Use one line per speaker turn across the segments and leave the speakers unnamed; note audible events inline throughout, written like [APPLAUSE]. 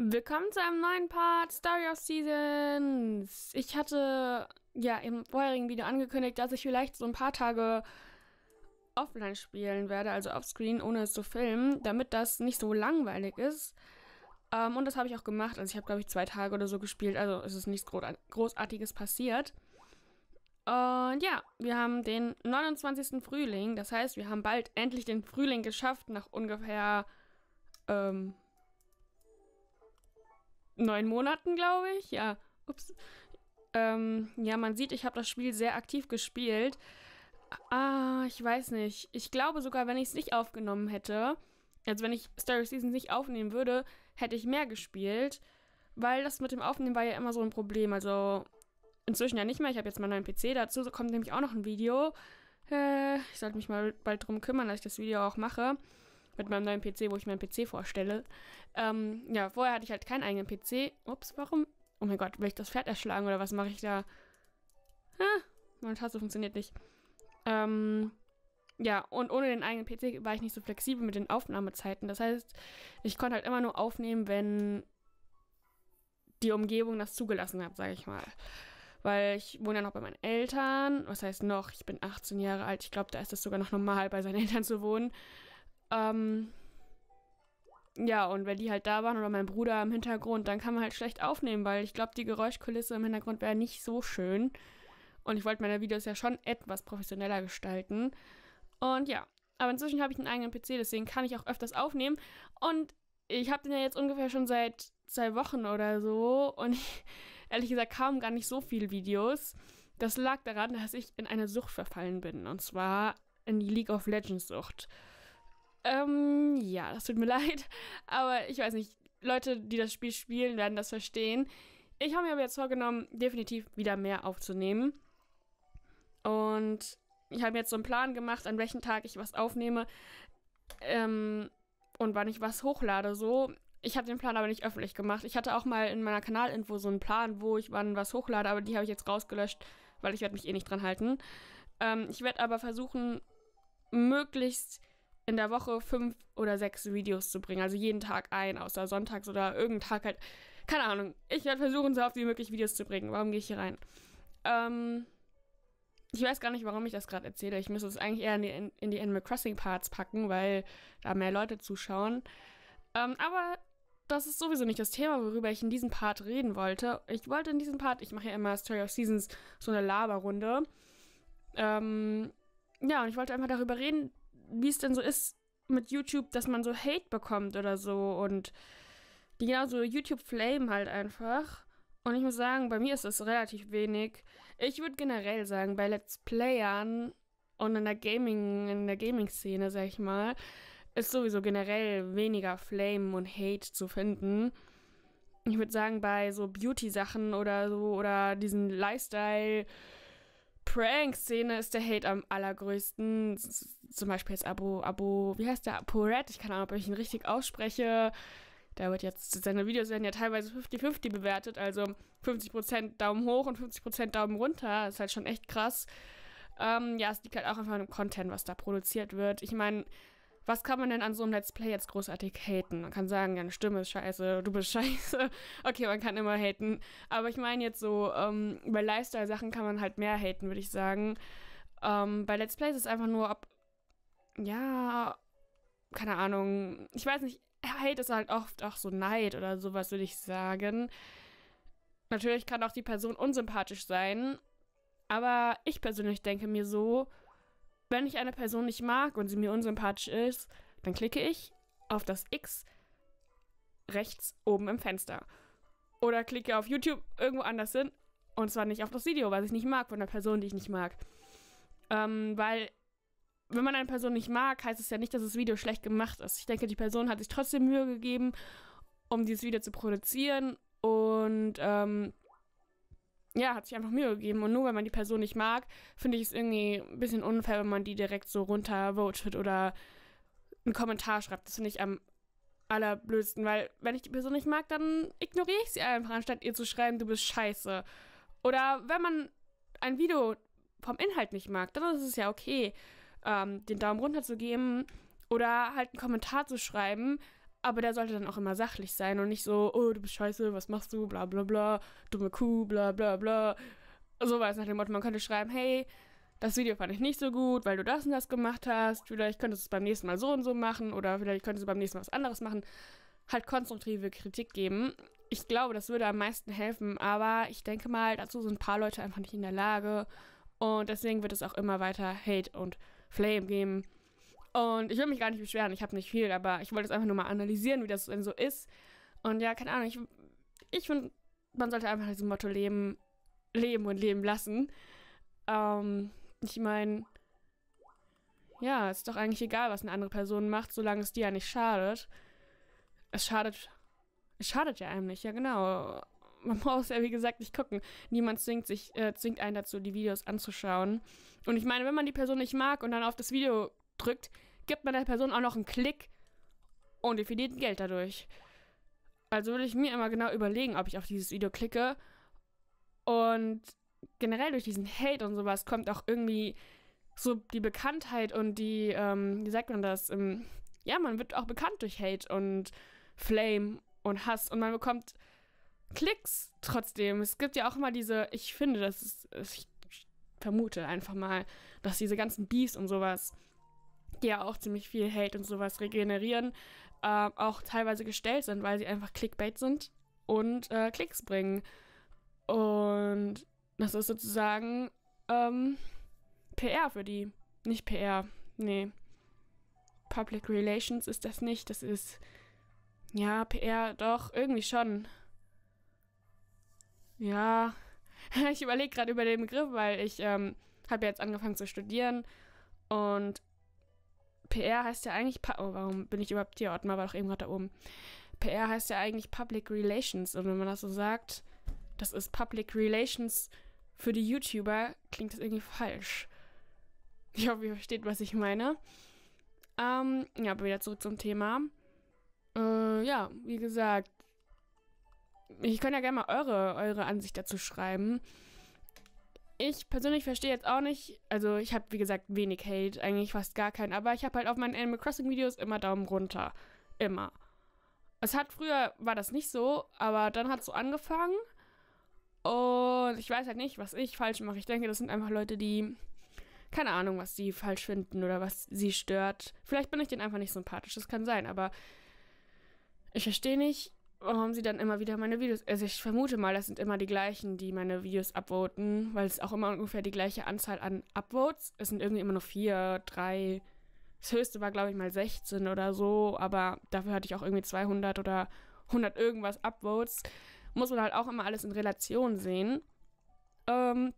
Willkommen zu einem neuen Part Story of Seasons. Ich hatte ja im vorherigen Video angekündigt, dass ich vielleicht so ein paar Tage offline spielen werde, also offscreen, ohne es zu filmen, damit das nicht so langweilig ist. Ähm, und das habe ich auch gemacht. Also ich habe, glaube ich, zwei Tage oder so gespielt. Also es ist nichts Großartiges passiert. Und ja, wir haben den 29. Frühling. Das heißt, wir haben bald endlich den Frühling geschafft nach ungefähr... Ähm, neun Monaten, glaube ich. Ja, ups. Ähm, ja, man sieht, ich habe das Spiel sehr aktiv gespielt. Ah, ich weiß nicht. Ich glaube sogar, wenn ich es nicht aufgenommen hätte, also wenn ich Story Seasons nicht aufnehmen würde, hätte ich mehr gespielt. Weil das mit dem Aufnehmen war ja immer so ein Problem. Also inzwischen ja nicht mehr. Ich habe jetzt meinen neuen PC. Dazu kommt nämlich auch noch ein Video. Äh, ich sollte mich mal bald drum kümmern, dass ich das Video auch mache mit meinem neuen PC, wo ich meinen PC vorstelle. Ähm, ja, vorher hatte ich halt keinen eigenen PC. Ups, warum? Oh mein Gott, will ich das Pferd erschlagen oder was mache ich da? Ah, meine Tasse funktioniert nicht. Ähm, ja, und ohne den eigenen PC war ich nicht so flexibel mit den Aufnahmezeiten. Das heißt, ich konnte halt immer nur aufnehmen, wenn die Umgebung das zugelassen hat, sage ich mal. Weil ich wohne ja noch bei meinen Eltern. Was heißt noch? Ich bin 18 Jahre alt. Ich glaube, da ist es sogar noch normal, bei seinen [LAUGHS] Eltern zu wohnen. Ähm, ja, und wenn die halt da waren oder mein Bruder im Hintergrund, dann kann man halt schlecht aufnehmen, weil ich glaube, die Geräuschkulisse im Hintergrund wäre nicht so schön. Und ich wollte meine Videos ja schon etwas professioneller gestalten. Und ja, aber inzwischen habe ich einen eigenen PC, deswegen kann ich auch öfters aufnehmen. Und ich habe den ja jetzt ungefähr schon seit zwei Wochen oder so. Und ich, [LAUGHS] ehrlich gesagt kaum gar nicht so viele Videos. Das lag daran, dass ich in eine Sucht verfallen bin. Und zwar in die League of Legends Sucht. Ähm, ja, das tut mir [LAUGHS] leid. Aber ich weiß nicht, Leute, die das Spiel spielen, werden das verstehen. Ich habe mir aber jetzt vorgenommen, definitiv wieder mehr aufzunehmen. Und ich habe jetzt so einen Plan gemacht, an welchem Tag ich was aufnehme ähm, und wann ich was hochlade. So, ich habe den Plan aber nicht öffentlich gemacht. Ich hatte auch mal in meiner Kanalinfo so einen Plan, wo ich wann was hochlade, aber die habe ich jetzt rausgelöscht, weil ich werde mich eh nicht dran halten. Ähm, ich werde aber versuchen, möglichst in der Woche fünf oder sechs Videos zu bringen. Also jeden Tag ein, außer sonntags oder irgendein Tag halt. Keine Ahnung. Ich werde versuchen, so oft wie möglich Videos zu bringen. Warum gehe ich hier rein? Ähm, ich weiß gar nicht, warum ich das gerade erzähle. Ich müsste es eigentlich eher in die, in die, Animal Crossing Parts packen, weil da mehr Leute zuschauen. Ähm, aber das ist sowieso nicht das Thema, worüber ich in diesem Part reden wollte. Ich wollte in diesem Part, ich mache ja immer Story of Seasons, so eine Laberrunde. Ähm, ja, und ich wollte einfach darüber reden, wie es denn so ist mit YouTube, dass man so Hate bekommt oder so und die genauso YouTube Flame halt einfach. Und ich muss sagen, bei mir ist das relativ wenig. Ich würde generell sagen, bei Let's Playern und in der Gaming, in der Gaming-Szene, sag ich mal, ist sowieso generell weniger Flame und Hate zu finden. Ich würde sagen, bei so Beauty-Sachen oder so oder diesen Lifestyle- Prank-Szene ist der Hate am allergrößten. Zum Beispiel jetzt Abo, Abo, wie heißt der? Apo-Red? ich kann auch, ob ich ihn richtig ausspreche. Da wird jetzt, seine Videos werden ja teilweise 50-50 bewertet, also 50% Daumen hoch und 50% Daumen runter. Das ist halt schon echt krass. Ähm, ja, es liegt halt auch einfach an dem Content, was da produziert wird. Ich meine, was kann man denn an so einem Let's Play jetzt großartig haten? Man kann sagen, deine Stimme ist scheiße, du bist [LAUGHS] scheiße. Okay, man kann immer haten. Aber ich meine jetzt so, ähm, bei Lifestyle-Sachen kann man halt mehr haten, würde ich sagen. Ähm, bei Let's Plays ist es einfach nur, ob, ja, keine Ahnung, ich weiß nicht, Hate ist halt oft auch so Neid oder sowas, würde ich sagen. Natürlich kann auch die Person unsympathisch sein, aber ich persönlich denke mir so, wenn ich eine Person nicht mag und sie mir unsympathisch ist, dann klicke ich auf das X rechts oben im Fenster. Oder klicke auf YouTube irgendwo anders hin und zwar nicht auf das Video, was ich nicht mag, von der Person, die ich nicht mag. Ähm, weil, wenn man eine Person nicht mag, heißt es ja nicht, dass das Video schlecht gemacht ist. Ich denke, die Person hat sich trotzdem Mühe gegeben, um dieses Video zu produzieren und ähm, ja, hat sich einfach Mühe gegeben. Und nur weil man die Person nicht mag, finde ich es irgendwie ein bisschen unfair, wenn man die direkt so runtervotet oder einen Kommentar schreibt. Das finde ich am allerblödsten, weil wenn ich die Person nicht mag, dann ignoriere ich sie einfach, anstatt ihr zu schreiben, du bist scheiße. Oder wenn man ein Video vom Inhalt nicht mag, dann ist es ja okay, ähm, den Daumen runter zu geben oder halt einen Kommentar zu schreiben, aber der sollte dann auch immer sachlich sein und nicht so, oh, du bist scheiße, was machst du, bla bla bla, dumme Kuh, bla bla bla. Sowas nach dem Motto, man könnte schreiben, hey, das Video fand ich nicht so gut, weil du das und das gemacht hast, vielleicht könntest du es beim nächsten Mal so und so machen oder vielleicht könntest du beim nächsten Mal was anderes machen. Halt konstruktive Kritik geben. Ich glaube, das würde am meisten helfen, aber ich denke mal, dazu sind ein paar Leute einfach nicht in der Lage und deswegen wird es auch immer weiter Hate und Flame geben. Und ich will mich gar nicht beschweren, ich habe nicht viel, aber ich wollte es einfach nur mal analysieren, wie das denn so ist. Und ja, keine Ahnung, ich, ich finde, man sollte einfach diesem Motto leben, leben und leben lassen. Ähm, ich meine, ja, ist doch eigentlich egal, was eine andere Person macht, solange es dir ja nicht schadet. Es schadet, es schadet ja einem nicht, ja genau. Man braucht [LAUGHS] ja, wie gesagt, nicht gucken. Niemand zwingt sich, äh, zwingt einen dazu, die Videos anzuschauen. Und ich meine, wenn man die Person nicht mag und dann auf das Video drückt, gibt man der Person auch noch einen Klick und definiert ein Geld dadurch. Also würde ich mir immer genau überlegen, ob ich auf dieses Video klicke. Und generell durch diesen Hate und sowas kommt auch irgendwie so die Bekanntheit und die, ähm, wie sagt man das? Ähm, ja, man wird auch bekannt durch Hate und Flame und Hass und man bekommt Klicks trotzdem. Es gibt ja auch immer diese, ich finde, das ist, ich vermute einfach mal, dass diese ganzen Beefs und sowas die ja auch ziemlich viel Hate und sowas regenerieren, äh, auch teilweise gestellt sind, weil sie einfach Clickbait sind und äh, Klicks bringen. Und das ist sozusagen ähm, PR für die. Nicht PR, nee. Public Relations ist das nicht, das ist. Ja, PR, doch, irgendwie schon. Ja, [LAUGHS] ich überlege gerade über den Begriff, weil ich ähm, habe jetzt angefangen zu studieren und PR heißt ja eigentlich, oh, warum bin ich überhaupt hier? Ottmar war doch eben gerade da oben. PR heißt ja eigentlich Public Relations. Und wenn man das so sagt, das ist Public Relations für die YouTuber, klingt das irgendwie falsch. Ich hoffe, ihr versteht, was ich meine. Ähm, ja, aber wieder zurück zum Thema. Äh, ja, wie gesagt, ich könnte ja gerne mal eure, eure Ansicht dazu schreiben ich persönlich verstehe jetzt auch nicht, also ich habe wie gesagt wenig Hate, eigentlich fast gar keinen, aber ich habe halt auf meinen Animal Crossing Videos immer Daumen runter. Immer. Es hat früher, war das nicht so, aber dann hat es so angefangen. Und ich weiß halt nicht, was ich falsch mache. Ich denke, das sind einfach Leute, die keine Ahnung, was sie falsch finden oder was sie stört. Vielleicht bin ich denen einfach nicht sympathisch, das kann sein, aber ich verstehe nicht, warum sie dann immer wieder meine Videos. Also ich vermute mal, das sind immer die gleichen, die meine Videos upvoten, weil es auch immer ungefähr die gleiche Anzahl an Upvotes. Es sind irgendwie immer nur vier, drei. Das höchste war, glaube ich, mal 16 oder so, aber dafür hatte ich auch irgendwie 200 oder 100 irgendwas Upvotes. Muss man halt auch immer alles in Relation sehen. Ähm,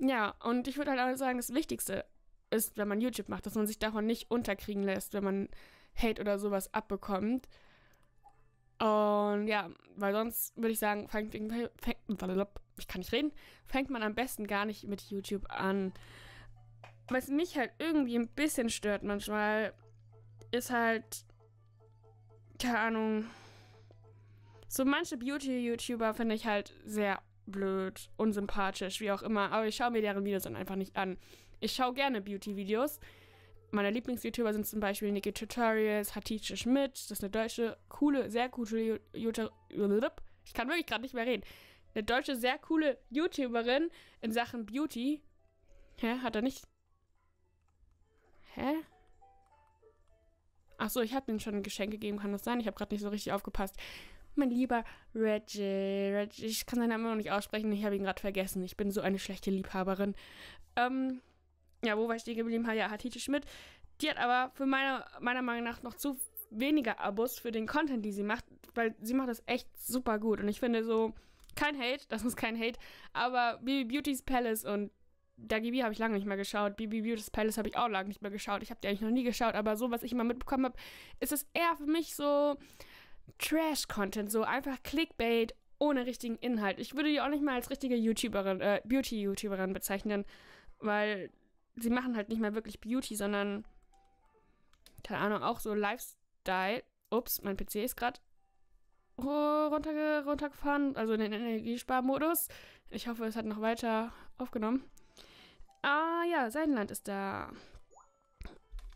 ja, und ich würde halt auch sagen, das Wichtigste ist, wenn man YouTube macht, dass man sich davon nicht unterkriegen lässt, wenn man Hate oder sowas abbekommt. Und ja, weil sonst würde ich sagen, fängt, fängt, ich kann nicht reden, fängt man am besten gar nicht mit YouTube an. Was mich halt irgendwie ein bisschen stört manchmal, ist halt, keine Ahnung, so manche Beauty-YouTuber finde ich halt sehr blöd, unsympathisch, wie auch immer, aber ich schaue mir deren Videos dann einfach nicht an. Ich schaue gerne Beauty-Videos, meine Lieblings-YouTuber sind zum Beispiel Niki Tutorials, Hatice Schmidt, das ist eine deutsche, coole, sehr gute YouTuberin. Ich kann wirklich gerade nicht mehr reden. Eine deutsche, sehr coole YouTuberin in Sachen Beauty. Hä? Hat er nicht. Hä? Achso, ich habe ihm schon ein Geschenk gegeben, kann das sein? Ich habe gerade nicht so richtig aufgepasst. Mein lieber Reggie, Reggie, ich kann seinen Namen noch nicht aussprechen, ich habe ihn gerade vergessen. Ich bin so eine schlechte Liebhaberin. Ähm, ja, wo war ich stehen geblieben? Ja, Hatite Schmidt. Die hat aber für meine, meiner Meinung nach noch zu weniger Abos für den Content, die sie macht, weil sie macht das echt super gut. Und ich finde so, kein Hate, das ist kein Hate, aber Bibi Beauty's Palace und Dagi B habe ich lange nicht mehr geschaut. Bibi Beauty's Palace habe ich auch lange nicht mehr geschaut. Ich habe die eigentlich noch nie geschaut, aber so, was ich immer mitbekommen habe, ist es eher für mich so Trash-Content, so einfach Clickbait ohne richtigen Inhalt. Ich würde die auch nicht mal als richtige YouTuberin, äh, Beauty-YouTuberin bezeichnen, weil sie machen halt nicht mehr wirklich Beauty, sondern, keine Ahnung, auch so Lifestyle. Ups, mein PC ist gerade runterge runtergefahren, also in den Energiesparmodus. Ich hoffe, es hat noch weiter aufgenommen. Ah ja, sein Land ist da.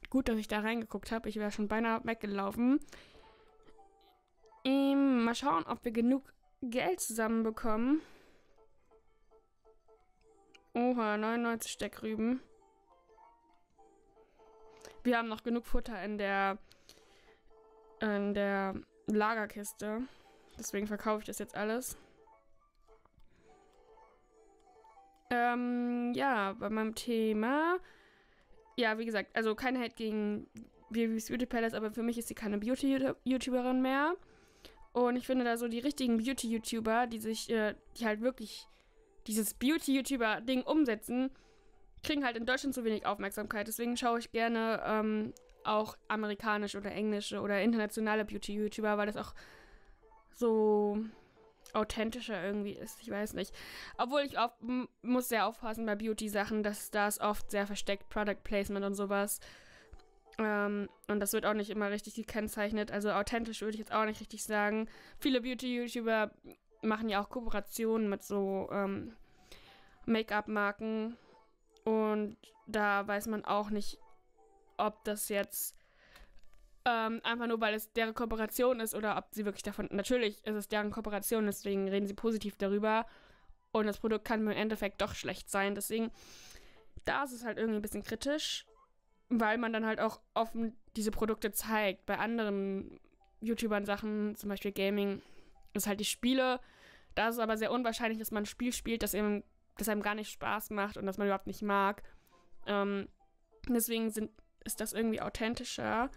Gut, dass ich da reingeguckt habe. Ich wäre schon beinahe weggelaufen. Ähm, mal schauen, ob wir genug Geld zusammenbekommen. Oha, 99 Steckrüben wir haben noch genug Futter in der, in der Lagerkiste. Deswegen verkaufe ich das jetzt alles. Ähm, ja, bei meinem Thema. Ja, wie gesagt, also kein Hate gegen Vivi's Beauty Palace, aber für mich ist sie keine Beauty-YouTuberin mehr. Und ich finde da so die richtigen Beauty-YouTuber, die sich, äh, die halt wirklich dieses Beauty-YouTuber-Ding umsetzen, kriegen halt in Deutschland zu wenig Aufmerksamkeit. Deswegen schaue ich gerne ähm, auch amerikanische oder englische oder internationale Beauty-YouTuber, weil das auch so authentischer irgendwie ist. Ich weiß nicht. Obwohl ich oft, muss sehr aufpassen bei Beauty-Sachen, dass da ist oft sehr versteckt Product Placement und sowas. Ähm, und das wird auch nicht immer richtig gekennzeichnet. Also authentisch würde ich jetzt auch nicht richtig sagen. Viele Beauty-YouTuber machen ja auch Kooperationen mit so ähm, Make-up-Marken und da weiß man auch nicht, ob das jetzt ähm, einfach nur, weil es deren Kooperation ist oder ob sie wirklich davon. Natürlich ist es deren Kooperation, deswegen reden sie positiv darüber. Und das Produkt kann im Endeffekt doch schlecht sein. Deswegen, da ist es halt irgendwie ein bisschen kritisch, weil man dann halt auch offen diese Produkte zeigt. Bei anderen YouTubern Sachen, zum Beispiel Gaming, ist halt die Spiele. Da ist es aber sehr unwahrscheinlich, dass man ein Spiel spielt, das eben das einem gar nicht Spaß macht und das man überhaupt nicht mag. Ähm, deswegen sind, ist das irgendwie authentischer.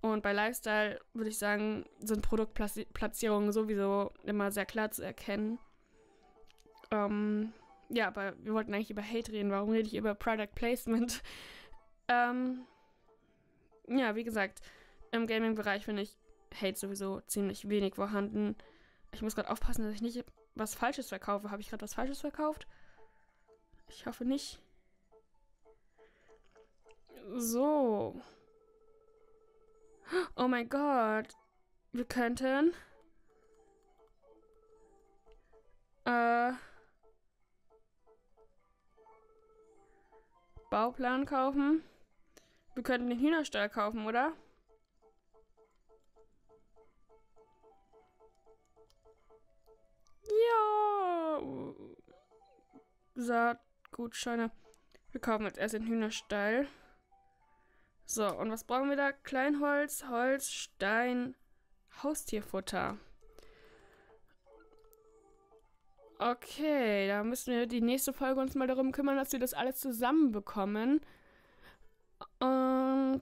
Und bei Lifestyle würde ich sagen, sind Produktplatzierungen sowieso immer sehr klar zu erkennen. Ähm, ja, aber wir wollten eigentlich über Hate reden. Warum rede ich über Product Placement? [LAUGHS] Ähm, ja, wie gesagt, im Gaming-Bereich finde ich Hate sowieso ziemlich wenig vorhanden. Ich muss gerade aufpassen, dass ich nicht was Falsches verkaufe. Habe ich gerade was Falsches verkauft? Ich hoffe nicht. So. Oh mein Gott. Wir könnten. Äh. Bauplan kaufen. Wir könnten den Hühnerstall kaufen, oder? Ja. Saat. Gutscheine. Wir kaufen jetzt erst den Hühnerstall. So, und was brauchen wir da? Kleinholz, Holz, Stein, Haustierfutter. Okay, da müssen wir die nächste Folge uns mal darum kümmern, dass wir das alles zusammenbekommen. Und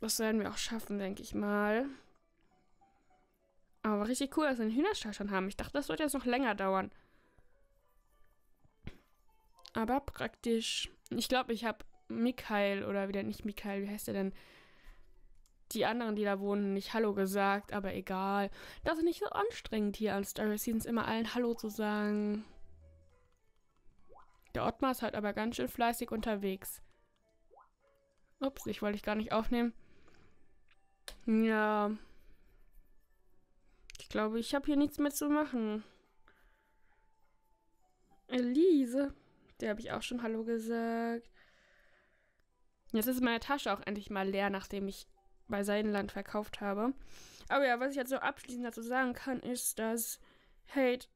das werden wir auch schaffen, denke ich mal. Aber richtig cool, dass wir den Hühnerstall schon haben. Ich dachte, das wird jetzt noch länger dauern aber praktisch. Ich glaube, ich habe Mikhail oder wieder nicht Mikhail, wie heißt er denn? Die anderen, die da wohnen, nicht Hallo gesagt, aber egal. Das ist nicht so anstrengend hier an Star Seasons immer allen Hallo zu sagen. Der Ottmar ist halt aber ganz schön fleißig unterwegs. Ups, ich wollte ich gar nicht aufnehmen. Ja. Ich glaube, ich habe hier nichts mehr zu machen. Elise. Der habe ich auch schon Hallo gesagt. Jetzt ist meine Tasche auch endlich mal leer, nachdem ich bei Seidenland verkauft habe. Aber ja, was ich jetzt so abschließend dazu sagen kann, ist, dass Hate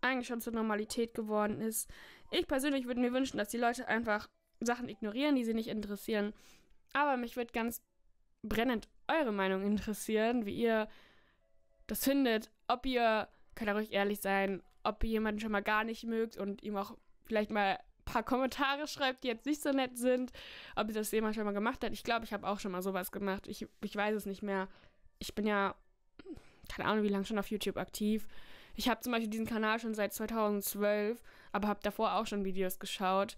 eigentlich schon zur Normalität geworden ist. Ich persönlich würde mir wünschen, dass die Leute einfach Sachen ignorieren, die sie nicht interessieren. Aber mich würde ganz brennend eure Meinung interessieren, wie ihr das findet, ob ihr, könnt ihr ruhig ehrlich sein, ob ihr jemanden schon mal gar nicht mögt und ihm auch vielleicht mal ein paar Kommentare schreibt, die jetzt nicht so nett sind, ob ihr das jemand schon mal gemacht habt. Ich glaube, ich habe auch schon mal sowas gemacht. Ich, ich weiß es nicht mehr. Ich bin ja, keine Ahnung, wie lange schon auf YouTube aktiv. Ich habe zum Beispiel diesen Kanal schon seit 2012, aber habe davor auch schon Videos geschaut.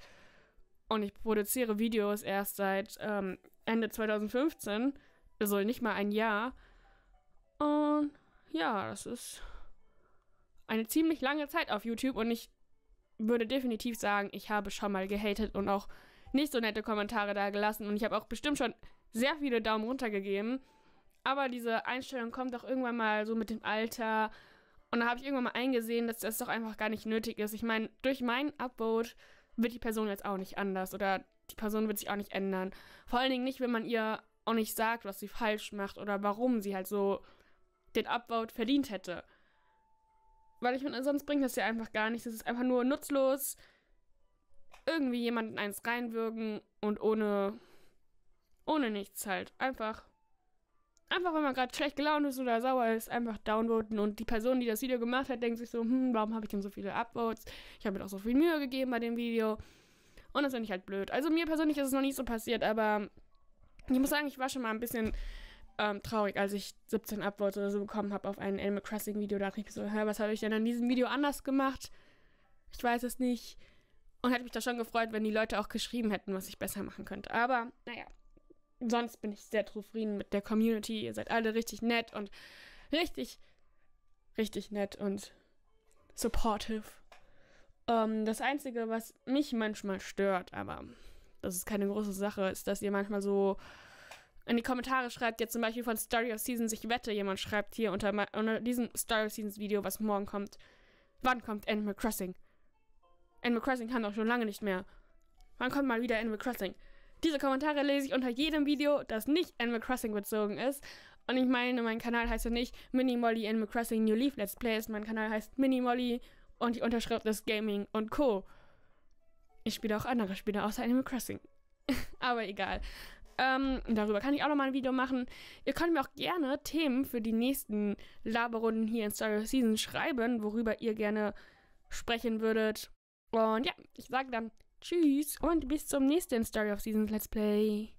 Und ich produziere Videos erst seit ähm, Ende 2015, also nicht mal ein Jahr. Und ja, das ist eine ziemlich lange Zeit auf YouTube und ich würde definitiv sagen, ich habe schon mal gehatet und auch nicht so nette Kommentare da gelassen. Und ich habe auch bestimmt schon sehr viele Daumen runter gegeben. Aber diese Einstellung kommt doch irgendwann mal so mit dem Alter. Und da habe ich irgendwann mal eingesehen, dass das doch einfach gar nicht nötig ist. Ich meine, durch mein Upvote wird die Person jetzt auch nicht anders oder die Person wird sich auch nicht ändern. Vor allen Dingen nicht, wenn man ihr auch nicht sagt, was sie falsch macht oder warum sie halt so den Upvote verdient hätte. Weil ich meine, sonst bringt das ja einfach gar nichts. Es ist einfach nur nutzlos. Irgendwie jemanden eins reinwürgen und ohne. Ohne nichts halt. Einfach. Einfach, wenn man gerade schlecht gelaunt ist oder sauer ist, einfach downvoten. Und die Person, die das Video gemacht hat, denkt sich so: Hm, warum habe ich denn so viele Upvotes? Ich habe mir doch so viel Mühe gegeben bei dem Video. Und das finde ich halt blöd. Also mir persönlich ist es noch nicht so passiert, aber ich muss sagen, ich war schon mal ein bisschen ähm, traurig, als ich 17 Upvotes oder so bekommen habe auf ein Animal Crossing Video. Da dachte ich mir so, Hä, was habe ich denn an diesem Video anders gemacht? Ich weiß es nicht. Und hätte mich da schon gefreut, wenn die Leute auch geschrieben hätten, was ich besser machen könnte. Aber naja, sonst bin ich sehr zufrieden mit der Community. Ihr seid alle richtig nett und richtig, richtig nett und supportive. Ähm, das Einzige, was mich manchmal stört, aber das ist keine große Sache, ist, dass ihr manchmal so in die Kommentare schreibt jetzt zum Beispiel von Story of Seasons, ich wette, jemand schreibt hier unter, unter diesem Story of Seasons Video, was morgen kommt, wann kommt Animal Crossing? Animal Crossing kam doch schon lange nicht mehr. Wann kommt mal wieder Animal Crossing? Diese Kommentare lese ich unter jedem Video, das nicht Animal Crossing bezogen ist. Und ich meine, mein Kanal heißt ja nicht Minimolly Animal Crossing New Leaf Let's Plays. Mein Kanal heißt Minimolly und die Unterschrift ist Gaming und Co. Ich spiele auch andere Spiele außer Animal Crossing. [LAUGHS] Aber egal. Ähm, darüber kann ich auch nochmal ein Video machen. Ihr könnt mir auch gerne Themen für die nächsten Laberunden hier in Star Wars Season schreiben, worüber ihr gerne sprechen würdet. Und ja, ich sage dann Tschüss und bis zum nächsten Story of Seasons Let's Play.